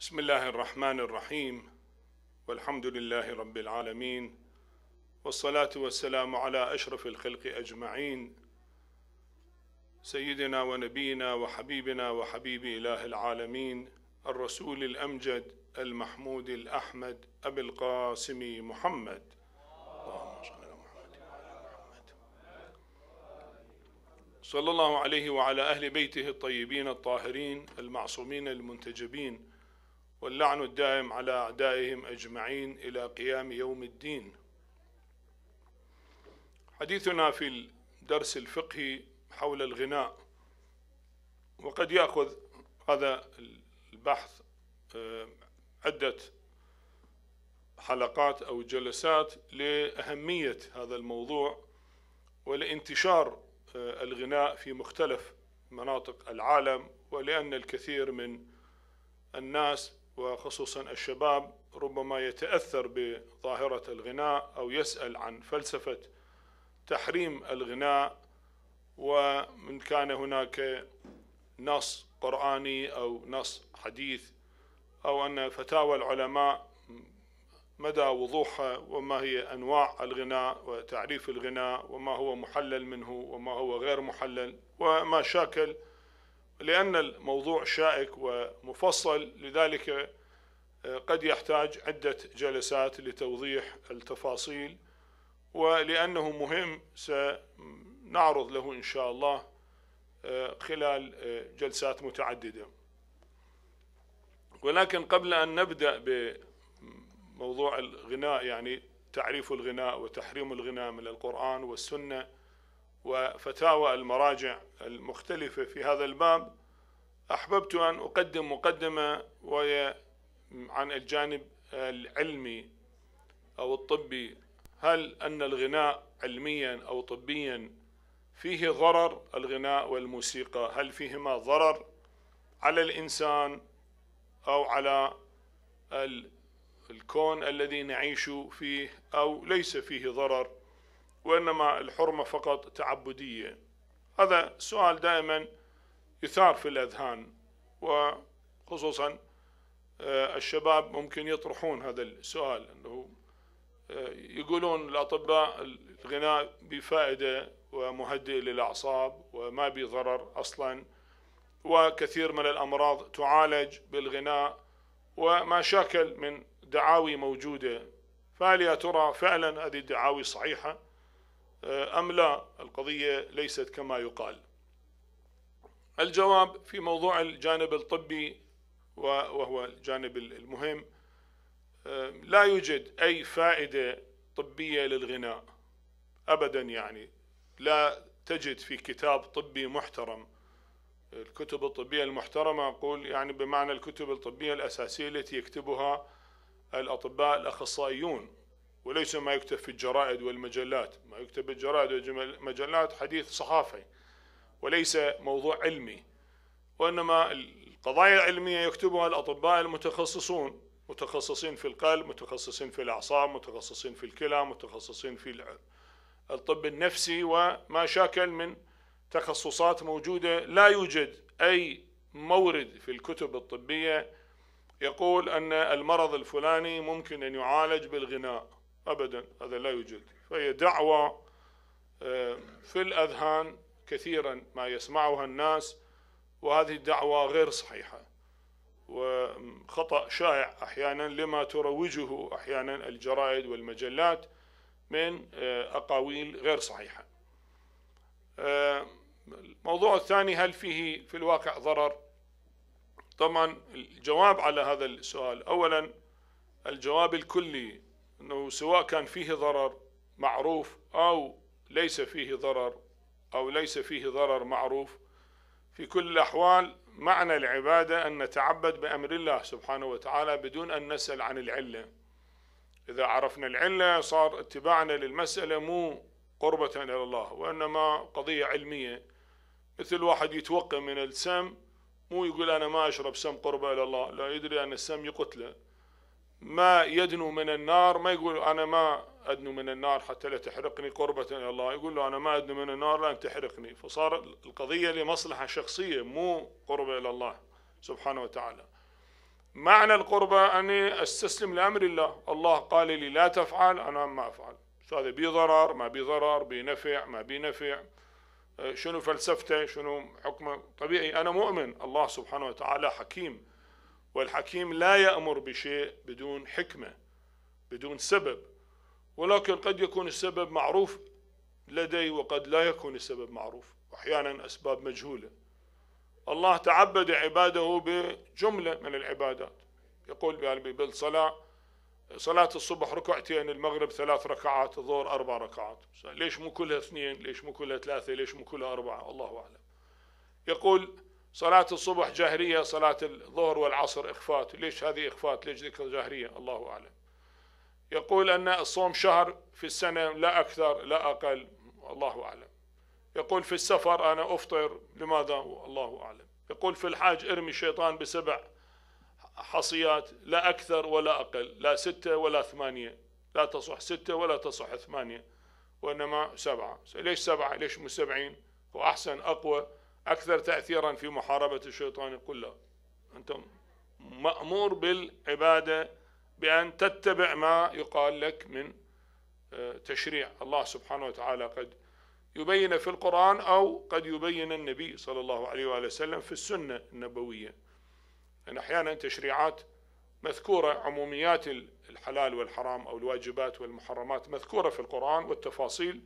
بسم الله الرحمن الرحيم والحمد لله رب العالمين والصلاة والسلام على أشرف الخلق أجمعين سيدنا ونبينا وحبيبنا وحبيب إله العالمين الرسول الأمجد المحمود الأحمد أبي القاسم محمد اللهم صل على محمد وعلى محمد صلى الله عليه وعلى أهل بيته الطيبين الطاهرين المعصومين المنتجبين واللعن الدائم على أعدائهم أجمعين إلى قيام يوم الدين حديثنا في الدرس الفقهي حول الغناء وقد يأخذ هذا البحث آه، عدة حلقات أو جلسات لأهمية هذا الموضوع ولانتشار آه، الغناء في مختلف مناطق العالم ولأن الكثير من الناس وخصوصا الشباب ربما يتأثر بظاهرة الغناء أو يسأل عن فلسفة تحريم الغناء ومن كان هناك نص قرآني أو نص حديث أو أن فتاوى العلماء مدى وضوحها وما هي أنواع الغناء وتعريف الغناء وما هو محلل منه وما هو غير محلل وما شاكل لأن الموضوع شائك ومفصل لذلك آه، قد يحتاج عدة جلسات لتوضيح التفاصيل ولأنه مهم سنعرض له إن شاء الله آه، خلال آه، جلسات متعددة ولكن قبل أن نبدأ بموضوع الغناء يعني تعريف الغناء وتحريم الغناء من القرآن والسنة وفتاوى المراجع المختلفة في هذا الباب أحببت أن أقدم مقدمة وهي عن الجانب العلمي أو الطبي هل أن الغناء علميا أو طبيا فيه ضرر الغناء والموسيقى هل فيهما ضرر على الإنسان أو على الكون الذي نعيش فيه أو ليس فيه ضرر وإنما الحرمة فقط تعبدية هذا سؤال دائما يثار في الأذهان وخصوصا آه، الشباب ممكن يطرحون هذا السؤال أنه آه، يقولون الأطباء الغناء بفائدة ومهدئ للأعصاب وما بضرر أصلا وكثير من الأمراض تعالج بالغناء وما شاكل من دعاوي موجودة فهل يا ترى فعلا هذه الدعاوي صحيحة آه، أم لا القضية ليست كما يقال الجواب في موضوع الجانب الطبي وهو الجانب المهم آه، لا يوجد أي فائدة طبية للغناء أبدا يعني لا تجد في كتاب طبي محترم الكتب الطبية المحترمة أقول يعني بمعنى الكتب الطبية الأساسية التي يكتبها الأطباء الأخصائيون وليس ما يكتب في الجرائد والمجلات ما يكتب في الجرائد والمجلات حديث صحافي وليس موضوع علمي وإنما القضايا العلمية يكتبها الأطباء المتخصصون متخصصين في القلب متخصصين في الأعصاب متخصصين في الكلى متخصصين في الطب النفسي وما شاكل من تخصصات موجودة لا يوجد أي مورد في الكتب الطبية يقول أن المرض الفلاني ممكن أن يعالج بالغناء أبدا هذا لا يوجد فهي دعوة آه، في الأذهان كثيرا ما يسمعها الناس وهذه الدعوة غير صحيحة وخطأ شائع أحيانا لما تروجه أحيانا الجرائد والمجلات من آه، أقاويل غير صحيحة آه، الموضوع الثاني هل فيه في الواقع ضرر طبعا الجواب على هذا السؤال أولا الجواب الكلي أنه سواء كان فيه ضرر معروف أو ليس فيه ضرر أو ليس فيه ضرر معروف في كل الأحوال معنى العبادة أن نتعبد بأمر الله سبحانه وتعالى بدون أن نسأل عن العلة إذا عرفنا العلة صار اتباعنا للمسألة مو قربة إلى الله وإنما قضية علمية مثل واحد يتوقع من السم مو يقول أنا ما أشرب سم قربة إلى الله لا يدري أن السم يقتله ما يدنو من النار ما يقول أنا ما أدنو من النار حتى لا تحرقني قربة إلى الله يقول له أنا ما أدنو من النار لأن تحرقني فصار القضية لمصلحة شخصية مو قربة إلى الله سبحانه وتعالى معنى القربة أني أستسلم لأمر الله الله قال لي لا تفعل أنا ما أفعل هذا بي ضرر ما بي ضرر بي نفع ما بي نفع شنو فلسفته شنو حكمه طبيعي أنا مؤمن الله سبحانه وتعالى حكيم والحكيم لا يأمر بشيء بدون حكمة بدون سبب ولكن قد يكون السبب معروف لدي وقد لا يكون السبب معروف وأحيانا أسباب مجهولة الله تعبد عباده بجملة من العبادات يقول بالصلاة صلاة الصبح ركعتين المغرب ثلاث ركعات الظهر أربع ركعات ليش مو كلها اثنين ليش مو كلها ثلاثة ليش مو كلها أربعة الله أعلم يقول صلاة الصبح جاهرية صلاة الظهر والعصر إخفات ليش هذه إخفات ليش ذكر جاهرية الله أعلم يقول أن الصوم شهر في السنة لا أكثر لا أقل الله أعلم يقول في السفر أنا أفطر لماذا الله أعلم يقول في الحاج ارمي الشيطان بسبع حصيات لا أكثر ولا أقل لا ستة ولا ثمانية لا تصح ستة ولا تصح ثمانية وإنما سبعة ليش سبعة ليش مو سبعين وأحسن أقوى أكثر تأثيرا في محاربة الشيطان يقول لا أنت مأمور بالعبادة بأن تتبع ما يقال لك من آه، تشريع الله سبحانه وتعالى قد يبين في القرآن أو قد يبين النبي صلى الله عليه وآله وسلم في السنة النبوية أن يعني أحيانا تشريعات مذكورة عموميات الحلال والحرام أو الواجبات والمحرمات مذكورة في القرآن والتفاصيل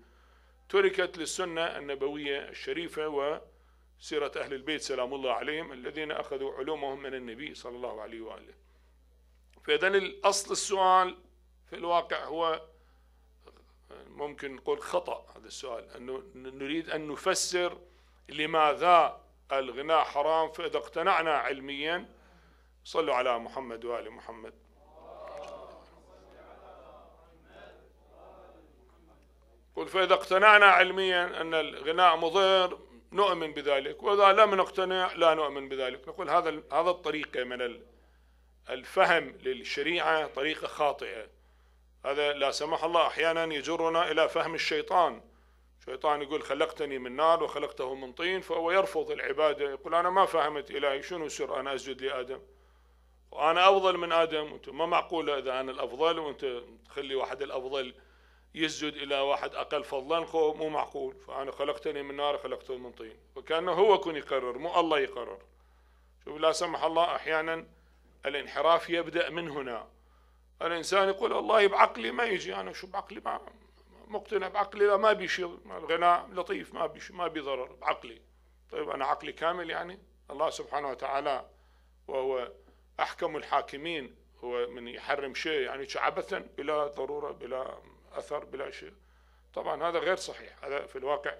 تركت للسنة النبوية الشريفة و سيرة أهل البيت سلام الله عليهم الذين أخذوا علومهم من النبي صلى الله عليه وآله فإذا الأصل السؤال في الواقع هو ممكن نقول خطأ هذا السؤال أنه نريد أن نفسر لماذا الغناء حرام فإذا اقتنعنا علميا صلوا على محمد وآل محمد قل فإذا اقتنعنا علميا أن الغناء مضر نؤمن بذلك واذا لم نقتنع لا نؤمن بذلك نقول هذا هذا الطريقه من الفهم للشريعه طريقه خاطئه هذا لا سمح الله احيانا يجرنا الى فهم الشيطان الشيطان يقول خلقتني من نار وخلقته من طين فهو يرفض العباده يقول انا ما فهمت الهي شنو سر انا اسجد لادم وانا افضل من ادم وانت ما معقوله اذا انا الافضل وانت تخلي واحد الافضل يسجد إلى واحد أقل فضلا خو مو معقول فأنا خلقتني من نار خلقته من طين وكأنه هو يكون يقرر مو الله يقرر شوف لا سمح الله أحيانا الانحراف يبدأ من هنا الإنسان يقول والله بعقلي ما يجي أنا شو بعقلي ما مقتنع بعقلي لا ما بي شيء الغناء لطيف ما بي ما بي ضرر بعقلي طيب أنا عقلي كامل يعني الله سبحانه وتعالى وهو أحكم الحاكمين هو من يحرم شيء يعني عبثا بلا ضرورة بلا أثر بلا شيء طبعا هذا غير صحيح هذا في الواقع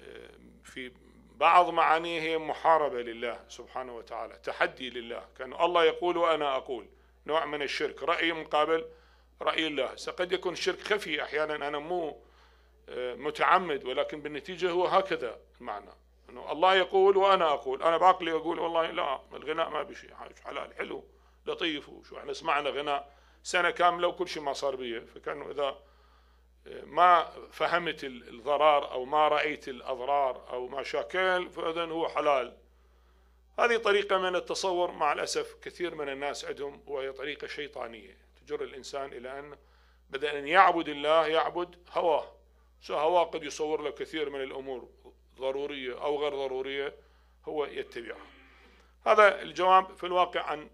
آه، في بعض معانيه هي محاربة لله سبحانه وتعالى تحدي لله كان الله يقول وأنا أقول نوع من الشرك رأي مقابل رأي الله قد يكون الشرك خفي أحيانا أنا مو آه، متعمد ولكن بالنتيجة هو هكذا المعنى أنه الله يقول وأنا أقول أنا بعقلي أقول والله لا الغناء ما بشيء حلال حلو لطيف وشو احنا سمعنا غناء سنة كاملة وكل شيء ما صار بيه فكانوا إذا ما فهمت الضرار أو ما رأيت الأضرار أو ما شاكل فإذا هو حلال هذه طريقة من التصور مع الأسف كثير من الناس عندهم وهي طريقة شيطانية تجر الإنسان إلى أن بدل أن يعبد الله يعبد هواه هواه قد يصور له كثير من الأمور ضرورية أو غير ضرورية هو يتبعها هذا الجواب في الواقع عن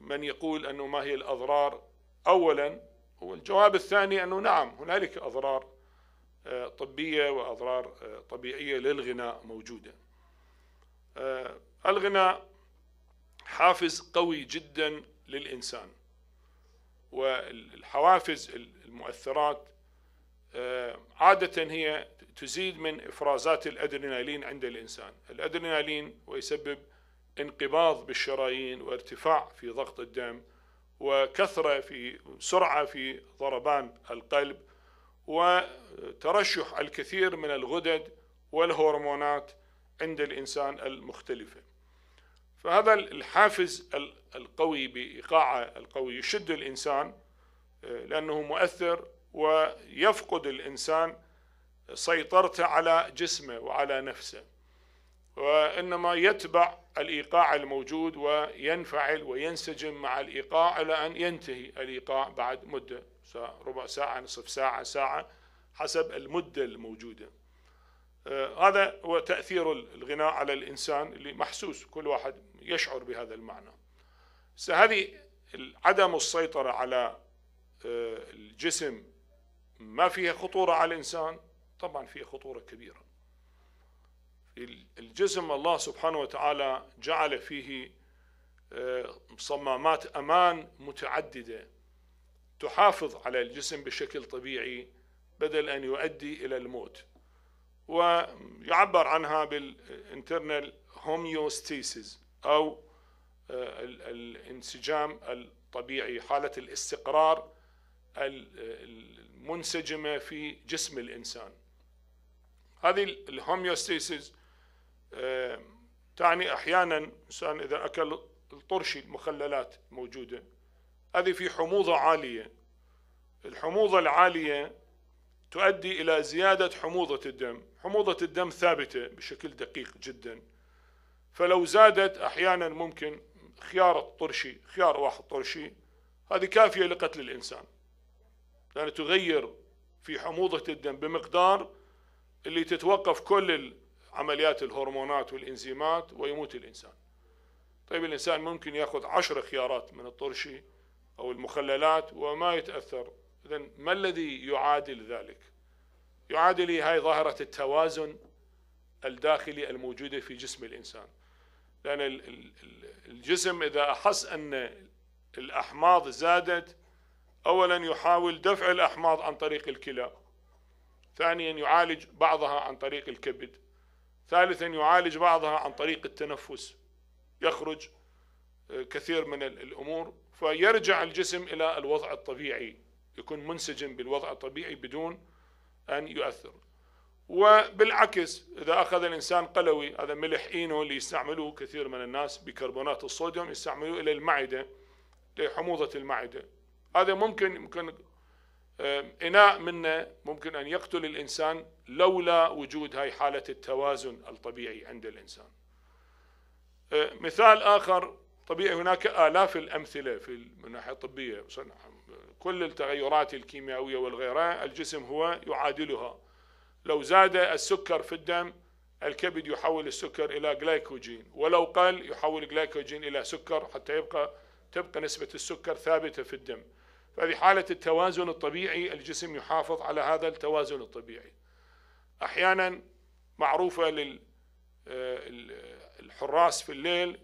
من يقول أنه ما هي الأضرار أولا والجواب الثاني أنه نعم هنالك أضرار آه، طبية وأضرار آه، طبيعية للغناء موجودة آه، الغناء حافز قوي جدا للإنسان والحوافز المؤثرات عادة هي تزيد من إفرازات الأدرينالين عند الإنسان الأدرينالين ويسبب انقباض بالشرايين وارتفاع في ضغط الدم وكثرة في سرعة في ضربان القلب وترشح الكثير من الغدد والهرمونات عند الإنسان المختلفة فهذا الحافز القوي بإيقاعه القوي يشد الإنسان آه، لأنه مؤثر ويفقد الإنسان سيطرته على جسمه وعلى نفسه وإنما يتبع الإيقاع الموجود وينفعل وينسجم مع الإيقاع إلى أن ينتهي الإيقاع بعد مدة ربع ساعة نصف ساعة ساعة حسب المدة الموجودة آه، هذا هو تأثير الغناء على الإنسان اللي محسوس كل واحد يشعر بهذا المعنى هذه عدم السيطرة على آه، الجسم ما فيها خطورة على الإنسان طبعا فيها خطورة كبيرة الجزم الله سبحانه وتعالى جعل فيه آه، صمامات أمان متعددة تحافظ على الجسم بشكل طبيعي بدل أن يؤدي إلى الموت ويعبر عنها بالانترنال هوميوستيسيس أو آه، الانسجام الطبيعي حالة الاستقرار المنسجمة في جسم الإنسان هذه الهوميوستيسيس آه، تعني أحيانا الإنسان إذا أكل الطرشي المخللات الموجودة هذه في حموضة عالية الحموضة العالية تؤدي إلى زيادة حموضة الدم حموضة الدم ثابتة بشكل دقيق جدا فلو زادت أحيانا ممكن خيار الطرشي خيار واحد طرشي هذه كافية لقتل الإنسان لأن تغير في حموضة الدم بمقدار اللي تتوقف كل عمليات الهرمونات والإنزيمات ويموت الإنسان طيب الإنسان ممكن يأخذ عشر خيارات من الطرشي أو المخللات وما يتأثر إذا ما الذي يعادل ذلك يعادل هاي ظاهرة التوازن الداخلي الموجودة في جسم الإنسان لأن الجسم إذا أحس أن الأحماض زادت أولا يحاول دفع الأحماض عن طريق الكلى ثانيا يعالج بعضها عن طريق الكبد ثالثا يعالج بعضها عن طريق التنفس يخرج آه، كثير من الأمور فيرجع الجسم إلى الوضع الطبيعي يكون منسجم بالوضع الطبيعي بدون أن يؤثر وبالعكس إذا أخذ الإنسان قلوي هذا ملح إينو اللي يستعملوه كثير من الناس بكربونات الصوديوم يستعملوه إلى المعدة لحموضة المعدة هذا ممكن يمكن إناء منه ممكن أن يقتل الإنسان لولا وجود هاي حالة التوازن الطبيعي عند الإنسان آه، مثال آخر طبيعي هناك آلاف الأمثلة في الناحية الطبية كل التغيرات الكيميائية والغيرها الجسم هو يعادلها لو زاد السكر في الدم الكبد يحول السكر إلى جلايكوجين ولو قل يحول جلايكوجين إلى سكر حتى يبقى تبقى نسبة السكر ثابتة في الدم ففي حالة التوازن الطبيعي الجسم يحافظ على هذا التوازن الطبيعي أحيانا معروفة للحراس آه، في الليل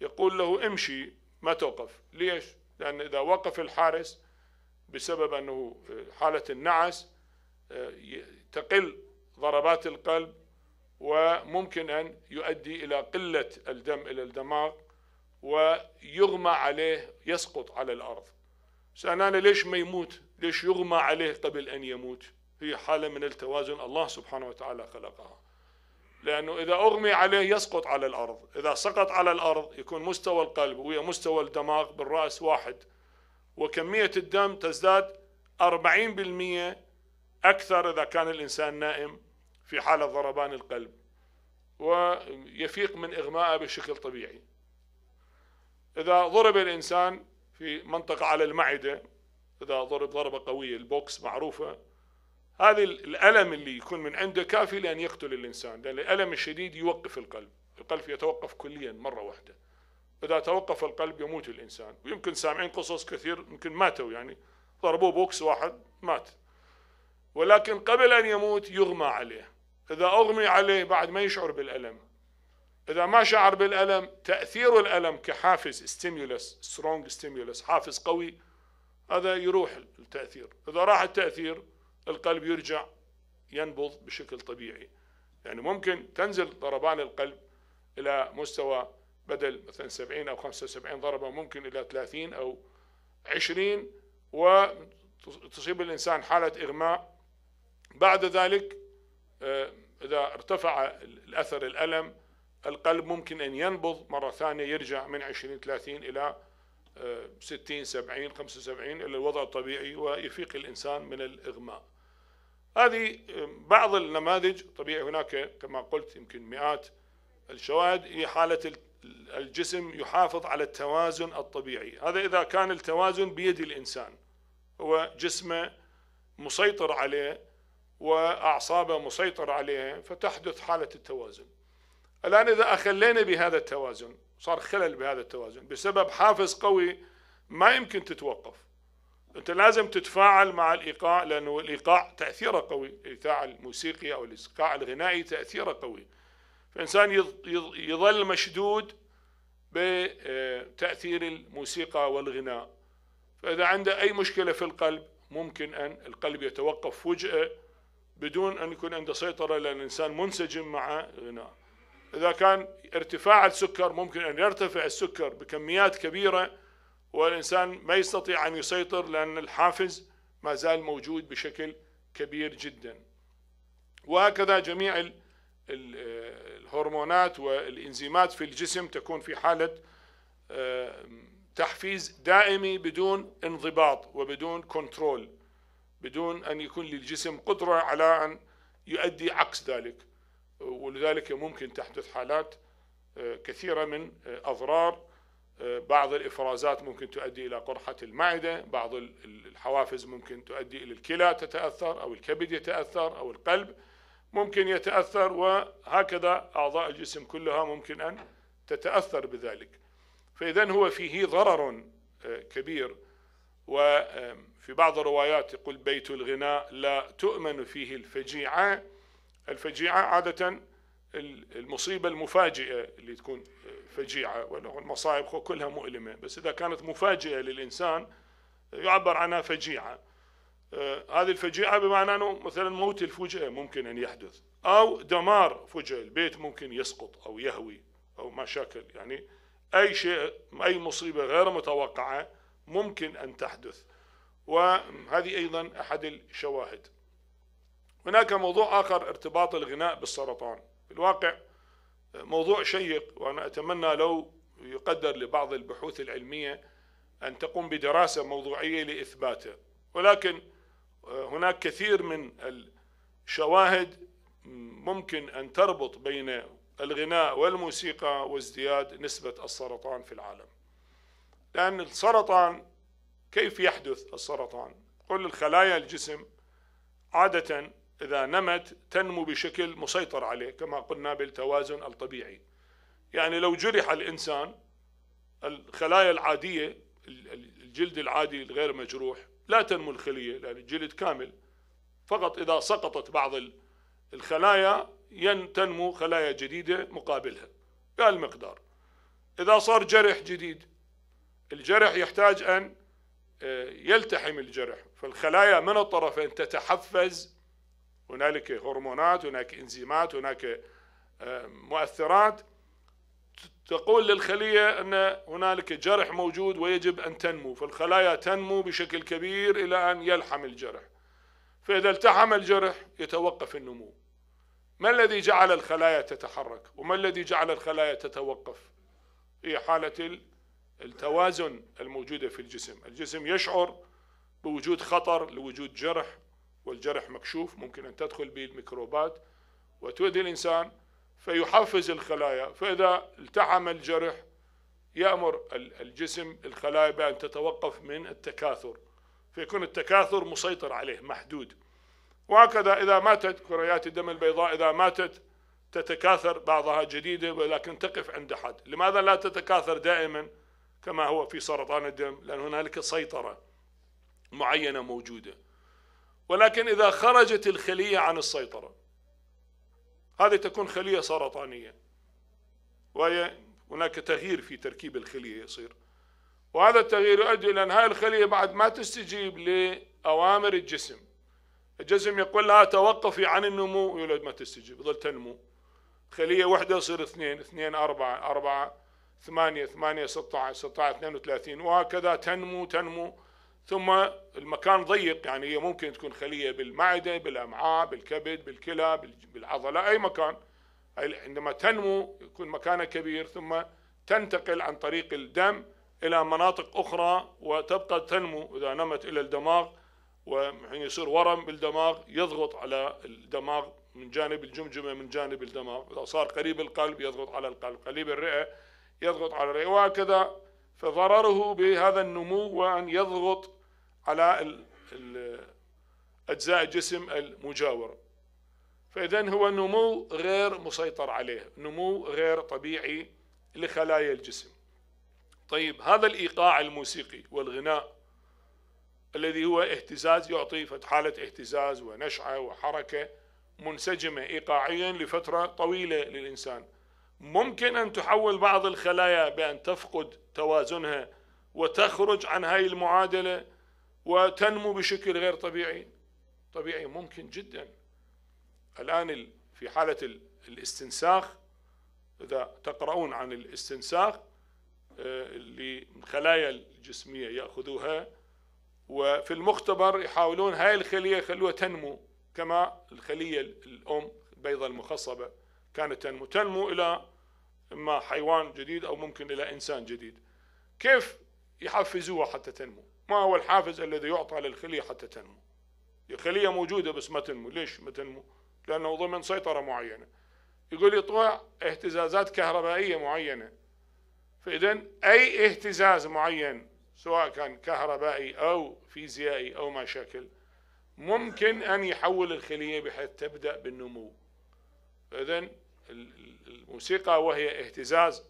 يقول له امشي ما توقف ليش؟ لأن إذا وقف الحارس بسبب أنه حالة النعس آه، تقل ضربات القلب وممكن أن يؤدي إلى قلة الدم إلى الدماغ ويغمى عليه يسقط على الأرض سألنا أنا ليش ما يموت ليش يغمى عليه قبل أن يموت هي حالة من التوازن الله سبحانه وتعالى خلقها لأنه إذا أغمي عليه يسقط على الأرض إذا سقط على الأرض يكون مستوى القلب ويا مستوى الدماغ بالرأس واحد وكمية الدم تزداد 40% أكثر إذا كان الإنسان نائم في حالة ضربان القلب ويفيق من إغماءه بشكل طبيعي إذا ضرب الإنسان في منطقة على المعدة إذا ضرب ضربة قوية البوكس معروفة هذا الألم اللي يكون من عنده كافي لأن يقتل الإنسان لأن الألم الشديد يوقف القلب القلب يتوقف كليا مرة واحدة إذا توقف القلب يموت الإنسان ويمكن سامعين قصص كثير يمكن ماتوا يعني ضربوه بوكس واحد مات ولكن قبل أن يموت يغمى عليه إذا أغمي عليه بعد ما يشعر بالألم إذا ما شعر بالألم تأثير الألم كحافز ستيمولس سترونج ستيمولس حافز قوي هذا يروح التأثير إذا راح التأثير القلب يرجع ينبض بشكل طبيعي يعني ممكن تنزل ضربان القلب إلى مستوى بدل مثلا 70 أو 75 ضربة ممكن إلى 30 أو 20 وتصيب الإنسان حالة إغماء بعد ذلك آه، إذا ارتفع الأثر الألم القلب ممكن أن ينبض مرة ثانية يرجع من 20 30 إلى 60 70 75 إلى الوضع الطبيعي ويفيق الإنسان من الإغماء هذه آه، بعض النماذج طبيعي هناك كما قلت يمكن مئات الشواهد هي حالة الجسم يحافظ على التوازن الطبيعي هذا إذا كان التوازن بيد الإنسان هو جسمه مسيطر عليه وأعصابه مسيطر عليه فتحدث حالة التوازن الآن إذا أخلينا بهذا التوازن صار خلل بهذا التوازن بسبب حافز قوي ما يمكن تتوقف أنت لازم تتفاعل مع الإيقاع لأنه الإيقاع تأثيره قوي الإيقاع الموسيقي أو الإيقاع الغنائي تأثيره قوي فإنسان يظل مشدود بتأثير الموسيقى والغناء فإذا عنده أي مشكلة في القلب ممكن أن القلب يتوقف فجأة بدون أن يكون عنده سيطرة لأن الإنسان منسجم مع الغناء إذا كان ارتفاع السكر ممكن أن يرتفع السكر بكميات كبيرة والإنسان ما يستطيع أن يسيطر لأن الحافز ما زال موجود بشكل كبير جدا وهكذا جميع الهرمونات والإنزيمات في الجسم تكون في حالة تحفيز دائمي بدون انضباط وبدون كنترول بدون أن يكون للجسم قدرة على أن يؤدي عكس ذلك ولذلك ممكن تحدث حالات آه، كثيرة من آه، أضرار آه، بعض الإفرازات ممكن تؤدي إلى قرحة المعدة بعض الحوافز ممكن تؤدي إلى الكلى تتأثر أو الكبد يتأثر أو القلب ممكن يتأثر وهكذا أعضاء الجسم كلها ممكن أن تتأثر بذلك فإذا هو فيه ضرر كبير وفي بعض الروايات يقول بيت الغناء لا تؤمن فيه الفجيعه الفجيعة عادة المصيبة المفاجئة اللي تكون فجيعة والمصائب كلها مؤلمة بس إذا كانت مفاجئة للإنسان يعبر عنها فجيعة آه، هذه الفجيعة بمعنى أنه مثلا موت الفجأة ممكن أن يحدث أو دمار فجأة البيت ممكن يسقط أو يهوي أو مشاكل يعني أي شيء أي مصيبة غير متوقعة ممكن أن تحدث وهذه أيضا أحد الشواهد هناك موضوع آخر ارتباط الغناء بالسرطان في الواقع موضوع شيق وأنا أتمنى لو يقدر لبعض البحوث العلمية أن تقوم بدراسة موضوعية لإثباته ولكن آه، هناك كثير من الشواهد ممكن أن تربط بين الغناء والموسيقى وازدياد نسبة السرطان في العالم لأن السرطان كيف يحدث السرطان؟ كل الخلايا الجسم عادة إذا نمت تنمو بشكل مسيطر عليه كما قلنا بالتوازن الطبيعي يعني لو جرح الإنسان الخلايا العادية الجلد العادي الغير مجروح لا تنمو الخلية لأن الجلد كامل فقط إذا سقطت بعض الخلايا تنمو خلايا جديدة مقابلها بهالمقدار إذا صار جرح جديد الجرح يحتاج أن آه، يلتحم الجرح فالخلايا من الطرفين تتحفز هنالك هرمونات هناك انزيمات هناك آه، مؤثرات تقول للخلية أن هنالك جرح موجود ويجب أن تنمو فالخلايا تنمو بشكل كبير إلى أن يلحم الجرح فإذا التحم الجرح يتوقف النمو ما الذي جعل الخلايا تتحرك وما الذي جعل الخلايا تتوقف هي حالة التوازن الموجودة في الجسم الجسم يشعر بوجود خطر لوجود جرح والجرح مكشوف ممكن أن تدخل به الميكروبات وتؤذي الإنسان فيحفز الخلايا فإذا التحم الجرح يأمر الجسم الخلايا بأن تتوقف من التكاثر فيكون التكاثر مسيطر عليه محدود وهكذا إذا ماتت كريات الدم البيضاء إذا ماتت تتكاثر بعضها جديدة ولكن تقف عند حد لماذا لا تتكاثر دائما كما هو في سرطان الدم لأن هنالك سيطرة معينة موجودة ولكن إذا خرجت الخلية عن السيطرة هذه تكون خلية سرطانية وهي هناك تغيير في تركيب الخلية يصير وهذا التغيير يؤدي إلى أن هذه الخلية بعد ما تستجيب لأوامر الجسم الجسم يقول لها توقفي عن النمو ويولد ما تستجيب يظل تنمو خلية واحدة يصير اثنين اثنين أربعة أربعة ثمانية ثمانية ستة عشر ستة عشر اثنين وثلاثين وهكذا تنمو تنمو ثم المكان ضيق يعني هي ممكن تكون خلية بالمعدة بالأمعاء بالكبد بالكلى بالعضلة أي مكان عندما تنمو يكون مكانها كبير ثم تنتقل عن طريق الدم إلى مناطق أخرى وتبقى تنمو إذا نمت إلى الدماغ وحين يصير ورم بالدماغ يضغط على الدماغ من جانب الجمجمة من جانب الدماغ إذا صار قريب القلب يضغط على القلب قريب الرئة يضغط على الرئة وهكذا فضرره بهذا النمو وأن يضغط على أجزاء الجسم المجاورة فإذا هو نمو غير مسيطر عليه نمو غير طبيعي لخلايا الجسم طيب هذا الإيقاع الموسيقي والغناء الذي هو اهتزاز يعطي حالة اهتزاز ونشعة وحركة منسجمة إيقاعيا لفترة طويلة للإنسان ممكن أن تحول بعض الخلايا بأن تفقد توازنها وتخرج عن هاي المعادلة وتنمو بشكل غير طبيعي طبيعي ممكن جدا الآن في حالة الاستنساخ إذا تقرؤون عن الاستنساخ آه، اللي الخلايا الجسمية يأخذوها وفي المختبر يحاولون هاي الخلية يخلوها تنمو كما الخلية الأم البيضة المخصبة كانت تنمو تنمو إلى إما حيوان جديد أو ممكن إلى إنسان جديد كيف يحفزوها حتى تنمو ما هو الحافز الذي يعطى للخلية حتى تنمو الخلية موجودة بس ما تنمو ليش ما تنمو لأنه ضمن سيطرة معينة يقول يطوع اهتزازات كهربائية معينة فإذا أي اهتزاز معين سواء كان كهربائي أو فيزيائي أو ما شكل ممكن أن يحول الخلية بحيث تبدأ بالنمو إذا الموسيقى وهي اهتزاز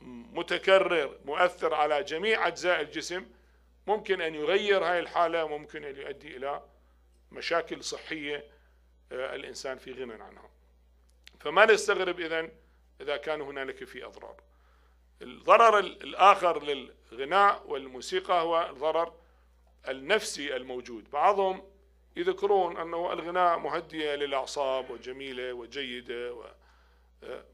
متكرر مؤثر على جميع أجزاء الجسم ممكن أن يغير هاي الحالة ممكن أن يؤدي إلى مشاكل صحية آه، الإنسان في غنى عنها فما نستغرب إذا إذا كان هنالك في أضرار الضرر الآخر للغناء والموسيقى هو الضرر النفسي الموجود بعضهم يذكرون أنه الغناء مهدية للأعصاب وجميلة وجيدة و... آه،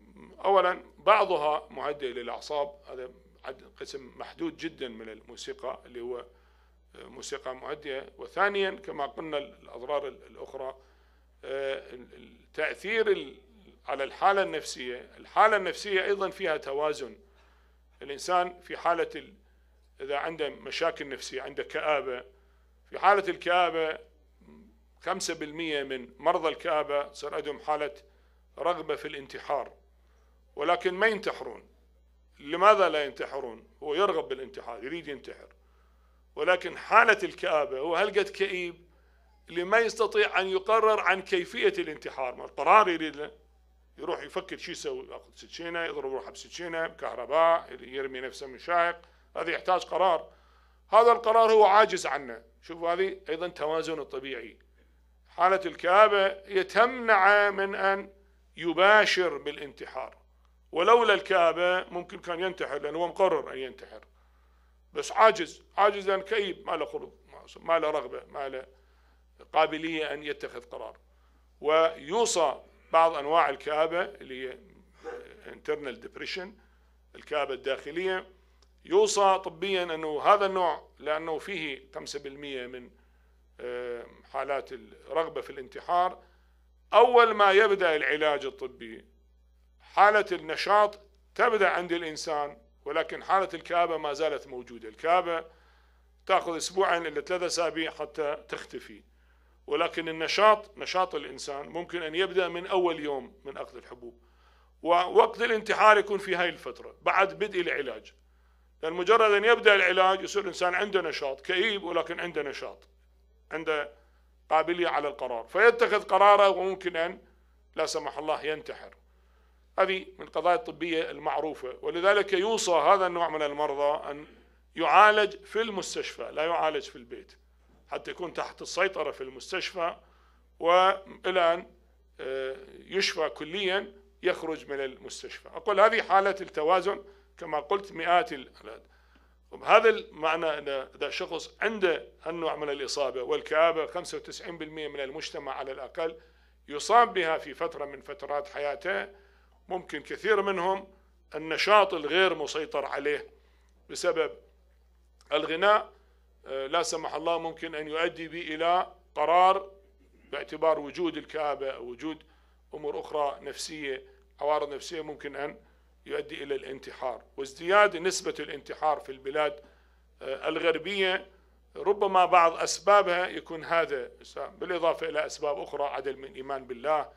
أولا بعضها مهدئ للأعصاب هذا قسم محدود جدا من الموسيقى اللي هو آه، موسيقى مؤدية وثانيا كما قلنا الأضرار الأخرى آه، التأثير على الحالة النفسية الحالة النفسية أيضا فيها توازن الإنسان في حالة إذا عنده مشاكل نفسية عنده كآبة في حالة الكآبة 5% من مرضى الكآبة صار عندهم حالة رغبة في الانتحار ولكن ما ينتحرون لماذا لا ينتحرون هو يرغب بالانتحار يريد ينتحر ولكن حالة الكآبة هو هل قد كئيب اللي ما يستطيع أن يقرر عن كيفية الانتحار ما القرار يريد له يروح يفكر شو يسوي ياخذ سكينه يضرب روحه بسكينه بكهرباء يرمي نفسه من شاهق هذا يحتاج قرار هذا القرار هو عاجز عنه شوفوا هذه ايضا توازن الطبيعي حاله الكابه هي تمنعه من ان يباشر بالانتحار ولولا الكابة ممكن كان ينتحر لأنه هو مقرر أن ينتحر بس عاجز عاجز لأن كئيب ما له خلق ما له رغبة ما له قابلية أن يتخذ قرار ويوصى بعض أنواع الكآبة اللي هي internal depression الكآبة الداخلية يوصى طبيا أنه هذا النوع لأنه فيه 5% من آه، حالات الرغبة في الانتحار أول ما يبدأ العلاج الطبي حالة النشاط تبدأ عند الإنسان ولكن حالة الكآبة ما زالت موجودة الكآبة تأخذ أسبوعين إلى ثلاثة أسابيع حتى تختفي ولكن النشاط نشاط الإنسان ممكن أن يبدأ من أول يوم من أخذ الحبوب ووقت الانتحار يكون في هاي الفترة بعد بدء العلاج لأن مجرد أن يبدأ العلاج يصير الإنسان عنده نشاط كئيب ولكن عنده نشاط عنده قابلية على القرار فيتخذ قراره وممكن أن لا سمح الله ينتحر هذه من القضايا الطبية المعروفة ولذلك يوصى هذا النوع من المرضى أن يعالج في المستشفى لا يعالج في البيت حتى يكون تحت السيطرة في المستشفى وإلى أن آه، يشفى كليا يخرج من المستشفى أقول هذه حالة التوازن كما قلت مئات الألاد هذا المعنى أن إذا شخص عنده النوع من الإصابة والكآبة 95% من المجتمع على الأقل يصاب بها في فترة من فترات حياته ممكن كثير منهم النشاط الغير مسيطر عليه بسبب الغناء آه، لا سمح الله ممكن أن يؤدي به إلى قرار باعتبار وجود الكآبة أو وجود أمور أخرى نفسية عوارض نفسية ممكن أن يؤدي إلى الانتحار وازدياد نسبة الانتحار في البلاد آه، الغربية ربما بعض أسبابها يكون هذا بالإضافة إلى أسباب أخرى عدم الإيمان بالله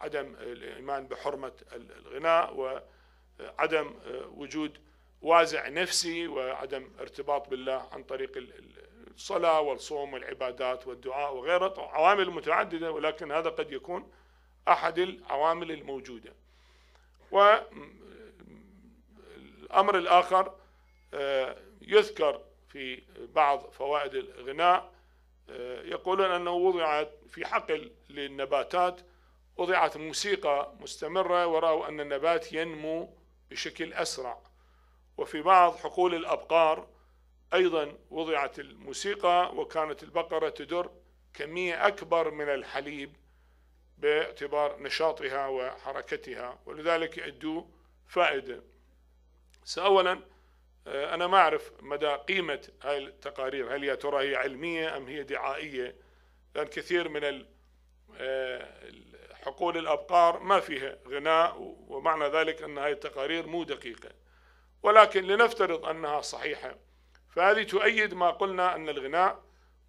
عدم الإيمان بحرمة الغناء وعدم آه، وجود وازع نفسي وعدم ارتباط بالله عن طريق الصلاة والصوم والعبادات والدعاء وغيره عوامل متعددة ولكن هذا قد يكون أحد العوامل الموجودة والأمر آه، الآخر آه، يذكر في بعض فوائد الغناء يقولون أنه وضعت في حقل للنباتات وضعت موسيقى مستمرة ورأوا أن النبات ينمو بشكل أسرع وفي بعض حقول الأبقار أيضا وضعت الموسيقى وكانت البقرة تدر كمية أكبر من الحليب باعتبار نشاطها وحركتها ولذلك يؤدوا فائدة أولا آه، أنا ما أعرف مدى قيمة هاي التقارير هل يا ترى هي علمية أم هي دعائية لأن كثير من آه، حقول الأبقار ما فيها غناء ومعنى ذلك أن هذه التقارير مو دقيقة ولكن لنفترض أنها صحيحة فهذه تؤيد ما قلنا أن الغناء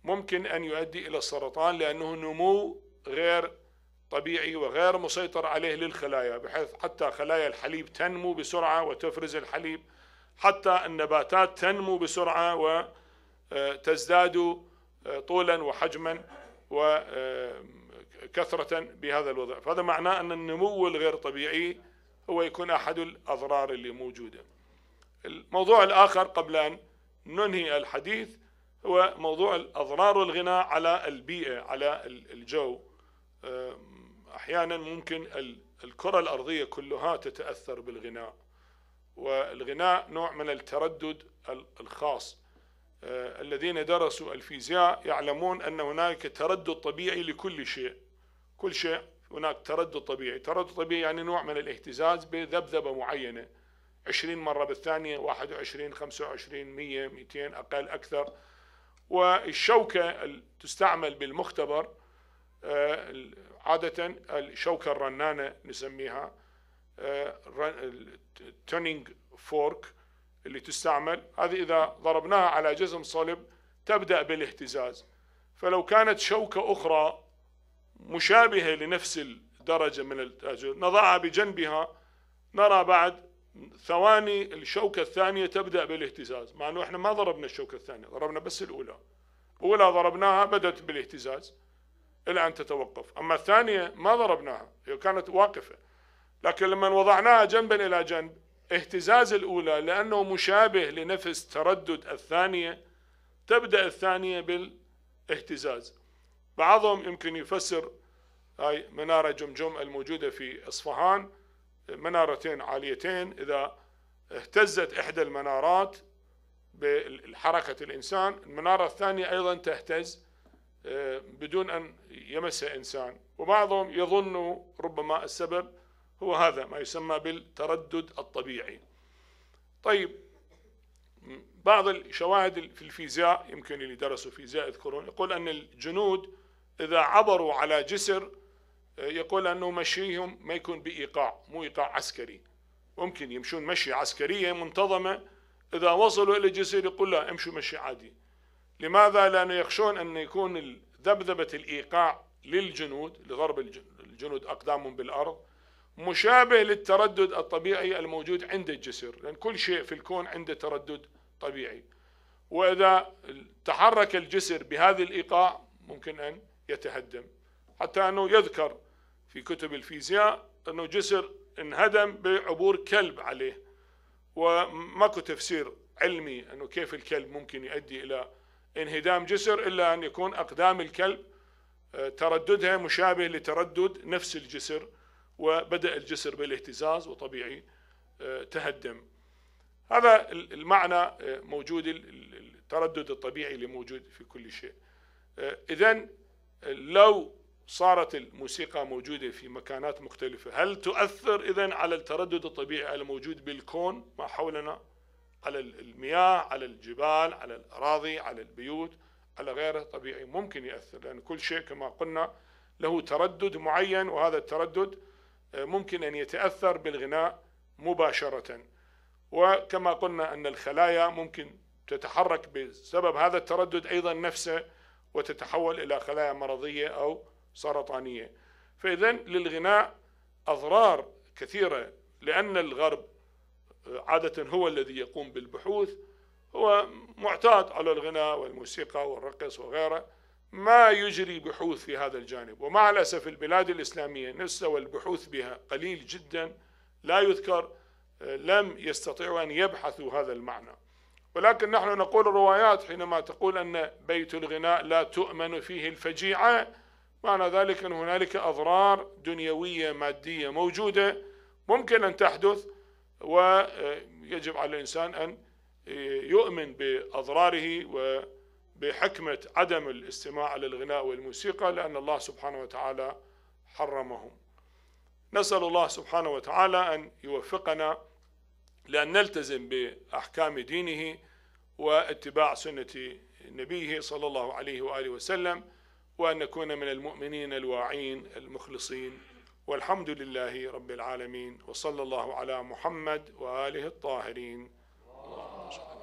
ممكن أن يؤدي إلى السرطان لأنه نمو غير طبيعي وغير مسيطر عليه للخلايا بحيث حتى خلايا الحليب تنمو بسرعة وتفرز الحليب حتى النباتات تنمو بسرعة وتزداد آه، آه، طولا وحجما و آه، كثرة بهذا الوضع فهذا معناه أن النمو الغير طبيعي هو يكون أحد الأضرار اللي موجودة الموضوع الآخر قبل أن ننهي الحديث هو موضوع الأضرار الغناء على البيئة على الجو أحيانا ممكن الكرة الأرضية كلها تتأثر بالغناء والغناء نوع من التردد الخاص آه، الذين درسوا الفيزياء يعلمون أن هناك تردد طبيعي لكل شيء كل شيء هناك تردد طبيعي تردد طبيعي يعني نوع من الاهتزاز بذبذبة معينة 20 مرة بالثانية 21 25 100 200 أقل أكثر والشوكة تستعمل بالمختبر آه، عادة الشوكة الرنانة نسميها تونينج آه، فورك اللي تستعمل هذه إذا ضربناها على جزم صلب تبدأ بالاهتزاز فلو كانت شوكة أخرى مشابهة لنفس الدرجة من التأجل نضعها بجنبها نرى بعد ثواني الشوكة الثانية تبدأ بالاهتزاز مع أنه إحنا ما ضربنا الشوكة الثانية ضربنا بس الأولى أولى ضربناها بدأت بالاهتزاز إلى أن تتوقف أما الثانية ما ضربناها هي كانت واقفة لكن لما وضعناها جنبا إلى جنب اهتزاز الأولى لأنه مشابه لنفس تردد الثانية تبدأ الثانية بالاهتزاز بعضهم يمكن يفسر هاي منارة جمجم الموجودة في أصفهان منارتين عاليتين إذا اهتزت إحدى المنارات بحركة الإنسان المنارة الثانية أيضا تهتز آه، بدون أن يمسها إنسان وبعضهم يظن ربما السبب هو هذا ما يسمى بالتردد الطبيعي طيب بعض الشواهد في الفيزياء يمكن اللي درسوا فيزياء يذكرون يقول أن الجنود إذا عبروا على جسر آه، يقول أنه مشيهم ما يكون بإيقاع مو إيقاع عسكري ممكن يمشون مشي عسكرية منتظمة إذا وصلوا إلى جسر يقول لا امشوا مشي عادي لماذا؟ لأنه يخشون أن يكون ذبذبة الإيقاع للجنود لضرب الجنود أقدامهم بالأرض مشابه للتردد الطبيعي الموجود عند الجسر لأن كل شيء في الكون عنده تردد طبيعي وإذا تحرك الجسر بهذا الإيقاع ممكن أن يتهدم حتى أنه يذكر في كتب الفيزياء أنه جسر انهدم بعبور كلب عليه وماكو تفسير علمي أنه كيف الكلب ممكن يؤدي إلى انهدام جسر إلا أن يكون أقدام الكلب آه، ترددها مشابه لتردد نفس الجسر وبدأ الجسر بالاهتزاز وطبيعي آه، تهدم هذا المعنى آه، موجود التردد الطبيعي اللي موجود في كل شيء إذا لو صارت الموسيقى موجودة في مكانات مختلفة هل تؤثر إذا على التردد الطبيعي الموجود بالكون ما حولنا على المياه على الجبال على الأراضي على البيوت على غيره طبيعي ممكن يأثر لأن كل شيء كما قلنا له تردد معين وهذا التردد ممكن أن يتأثر بالغناء مباشرة وكما قلنا أن الخلايا ممكن تتحرك بسبب هذا التردد أيضا نفسه وتتحول إلى خلايا مرضية أو سرطانية فإذا للغناء أضرار كثيرة لأن الغرب آه، عادة هو الذي يقوم بالبحوث هو معتاد على الغناء والموسيقى والرقص وغيره ما يجري بحوث في هذا الجانب ومع الأسف البلاد الإسلامية مستوى البحوث بها قليل جدا لا يذكر آه، لم يستطيعوا أن يبحثوا هذا المعنى ولكن نحن نقول الروايات حينما تقول أن بيت الغناء لا تؤمن فيه الفجيعة معنى ذلك أن هنالك أضرار دنيوية مادية موجودة ممكن أن تحدث ويجب على الإنسان أن يؤمن بأضراره وبحكمة عدم الاستماع للغناء والموسيقى لأن الله سبحانه وتعالى حرمهم نسأل الله سبحانه وتعالى أن يوفقنا لأن نلتزم بأحكام دينه واتباع سنة نبيه صلى الله عليه وآله وسلم وأن نكون من المؤمنين الواعين المخلصين والحمد لله رب العالمين وصلى الله على محمد وآله الطاهرين الله